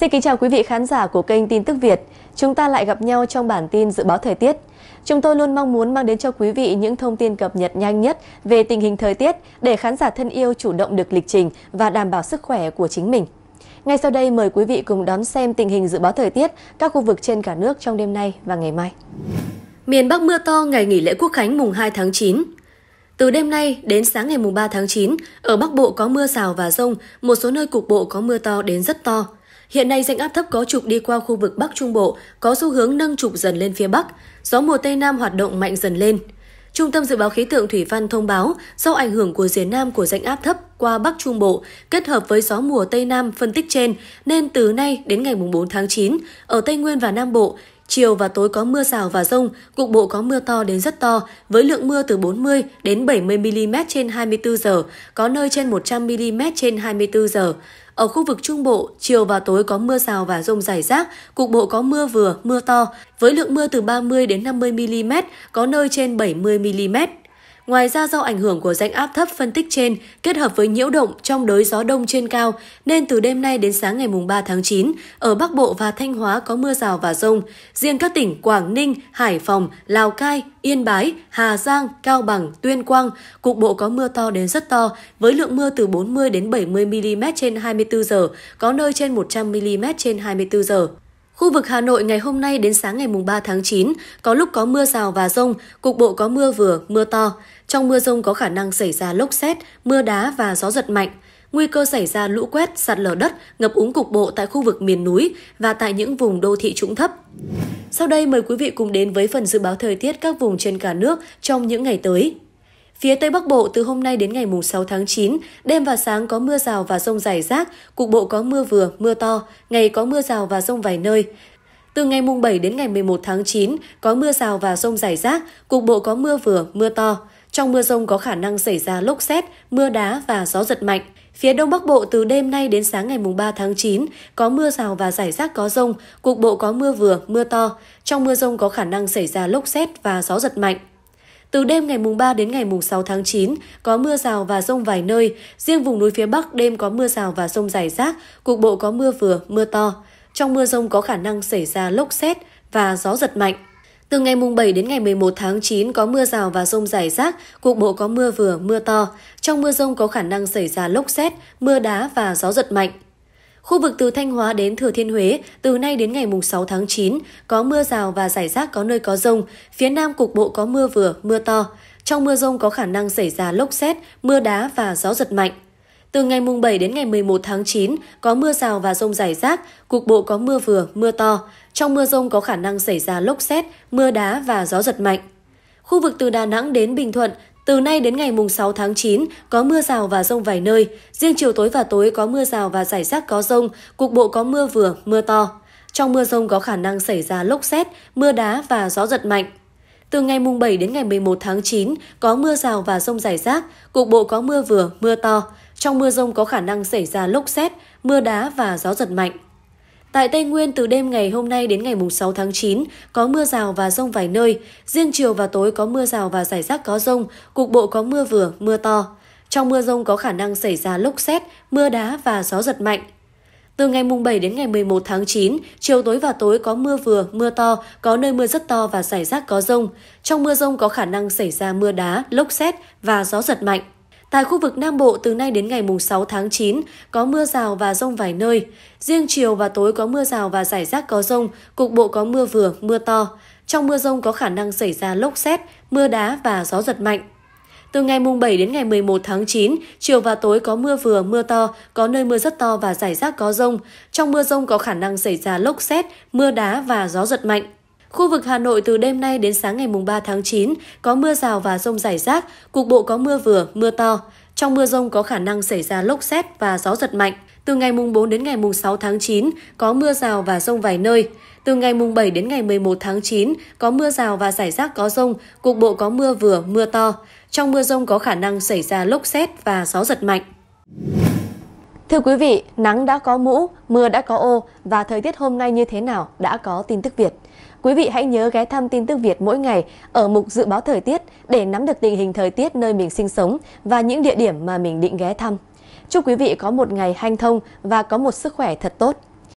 Xin kính chào quý vị khán giả của kênh Tin tức Việt. Chúng ta lại gặp nhau trong bản tin dự báo thời tiết. Chúng tôi luôn mong muốn mang đến cho quý vị những thông tin cập nhật nhanh nhất về tình hình thời tiết để khán giả thân yêu chủ động được lịch trình và đảm bảo sức khỏe của chính mình. Ngay sau đây mời quý vị cùng đón xem tình hình dự báo thời tiết các khu vực trên cả nước trong đêm nay và ngày mai. Miền Bắc mưa to ngày nghỉ lễ Quốc khánh mùng 2 tháng 9. Từ đêm nay đến sáng ngày mùng 3 tháng 9, ở Bắc Bộ có mưa rào và rông, một số nơi cục bộ có mưa to đến rất to. Hiện nay rãnh áp thấp có trục đi qua khu vực Bắc Trung Bộ, có xu hướng nâng trục dần lên phía Bắc, gió mùa Tây Nam hoạt động mạnh dần lên. Trung tâm Dự báo Khí tượng Thủy văn thông báo, sau ảnh hưởng của rìa nam của rãnh áp thấp qua Bắc Trung Bộ, kết hợp với gió mùa Tây Nam phân tích trên, nên từ nay đến ngày 4 tháng 9, ở Tây Nguyên và Nam Bộ, chiều và tối có mưa rào và rông, cục bộ có mưa to đến rất to, với lượng mưa từ 40 đến 70 mm trên 24 giờ, có nơi trên 100 mm trên 24 giờ. Ở khu vực Trung Bộ, chiều và tối có mưa rào và rông rải rác, cục bộ có mưa vừa, mưa to, với lượng mưa từ 30 đến 50 mm, có nơi trên 70 mm. Ngoài ra do ảnh hưởng của rãnh áp thấp phân tích trên kết hợp với nhiễu động trong đới gió đông trên cao nên từ đêm nay đến sáng ngày mùng 3 tháng 9 ở Bắc Bộ và Thanh Hóa có mưa rào và rông. Riêng các tỉnh Quảng Ninh, Hải Phòng, Lào Cai, Yên Bái, Hà Giang, Cao Bằng, Tuyên Quang cục bộ có mưa to đến rất to với lượng mưa từ 40 đến 70 mm trên 24 giờ, có nơi trên 100 mm trên 24 giờ. Khu vực Hà Nội ngày hôm nay đến sáng ngày 3 tháng 9, có lúc có mưa rào và rông, cục bộ có mưa vừa, mưa to. Trong mưa rông có khả năng xảy ra lốc xét, mưa đá và gió giật mạnh. Nguy cơ xảy ra lũ quét, sạt lở đất, ngập úng cục bộ tại khu vực miền núi và tại những vùng đô thị trũng thấp. Sau đây mời quý vị cùng đến với phần dự báo thời tiết các vùng trên cả nước trong những ngày tới. Phía Tây Bắc Bộ từ hôm nay đến ngày 6 tháng 9, đêm và sáng có mưa rào và rông rải rác, cục bộ có mưa vừa, mưa to, ngày có mưa rào và rông vài nơi. Từ ngày mùng 7 đến ngày 11 tháng 9, có mưa rào và rông rải rác, cục bộ có mưa vừa, mưa to. Trong mưa rông có khả năng xảy ra lốc xét, mưa đá và gió giật mạnh. Phía Đông Bắc Bộ từ đêm nay đến sáng ngày mùng 3 tháng 9, có mưa rào và rải rác có rông, cục bộ có mưa vừa, mưa to. Trong mưa rông có khả năng xảy ra lốc xét và gió giật mạnh. Từ đêm ngày mùng 3 đến ngày mùng 6 tháng 9, có mưa rào và rông vài nơi. Riêng vùng núi phía Bắc đêm có mưa rào và rông rải rác, cục bộ có mưa vừa, mưa to. Trong mưa rông có khả năng xảy ra lốc xét và gió giật mạnh. Từ ngày mùng 7 đến ngày 11 tháng 9 có mưa rào và rông rải rác, cục bộ có mưa vừa, mưa to. Trong mưa rông có khả năng xảy ra lốc xét, mưa đá và gió giật mạnh. Khu vực từ Thanh Hóa đến Thừa Thiên Huế, từ nay đến ngày 6 tháng 9, có mưa rào và rải rác có nơi có rông. Phía Nam cục bộ có mưa vừa, mưa to. Trong mưa rông có khả năng xảy ra lốc xét, mưa đá và gió giật mạnh. Từ ngày mùng 7 đến ngày 11 tháng 9, có mưa rào và rông rải rác, cục bộ có mưa vừa, mưa to. Trong mưa rông có khả năng xảy ra lốc xét, mưa đá và gió giật mạnh. Khu vực từ Đà Nẵng đến Bình Thuận từ nay đến ngày mùng 6 tháng 9, có mưa rào và rông vài nơi. Riêng chiều tối và tối có mưa rào và rải rác có rông, cục bộ có mưa vừa, mưa to. Trong mưa rông có khả năng xảy ra lốc xét, mưa đá và gió giật mạnh. Từ ngày mùng 7 đến ngày 11 tháng 9, có mưa rào và rông rải rác, cục bộ có mưa vừa, mưa to. Trong mưa rông có khả năng xảy ra lốc xét, mưa đá và gió giật mạnh. Tại Tây Nguyên, từ đêm ngày hôm nay đến ngày 6 tháng 9, có mưa rào và rông vài nơi. Riêng chiều và tối có mưa rào và rải rác có rông, cục bộ có mưa vừa, mưa to. Trong mưa rông có khả năng xảy ra lốc xét, mưa đá và gió giật mạnh. Từ ngày mùng 7 đến ngày 11 tháng 9, chiều tối và tối có mưa vừa, mưa to, có nơi mưa rất to và rải rác có rông. Trong mưa rông có khả năng xảy ra mưa đá, lốc xét và gió giật mạnh. Tại khu vực Nam Bộ từ nay đến ngày 6 tháng 9 có mưa rào và rông vài nơi. Riêng chiều và tối có mưa rào và rải rác có rông, cục bộ có mưa vừa, mưa to. Trong mưa rông có khả năng xảy ra lốc xét, mưa đá và gió giật mạnh. Từ ngày mùng 7 đến ngày 11 tháng 9, chiều và tối có mưa vừa, mưa to, có nơi mưa rất to và rải rác có rông. Trong mưa rông có khả năng xảy ra lốc xét, mưa đá và gió giật mạnh. Khu vực Hà Nội từ đêm nay đến sáng ngày mùng 3 tháng 9 có mưa rào và rông rải rác, cục bộ có mưa vừa, mưa to. Trong mưa rông có khả năng xảy ra lốc xét và gió giật mạnh. Từ ngày mùng 4 đến ngày mùng 6 tháng 9 có mưa rào và rông vài nơi. Từ ngày mùng 7 đến ngày 11 tháng 9 có mưa rào và rải rác có rông, cục bộ có mưa vừa, mưa to. Trong mưa rông có khả năng xảy ra lốc xét và gió giật mạnh. Thưa quý vị, nắng đã có mũ, mưa đã có ô và thời tiết hôm nay như thế nào đã có tin tức Việt. Quý vị hãy nhớ ghé thăm tin tức Việt mỗi ngày ở mục dự báo thời tiết để nắm được tình hình thời tiết nơi mình sinh sống và những địa điểm mà mình định ghé thăm. Chúc quý vị có một ngày hanh thông và có một sức khỏe thật tốt.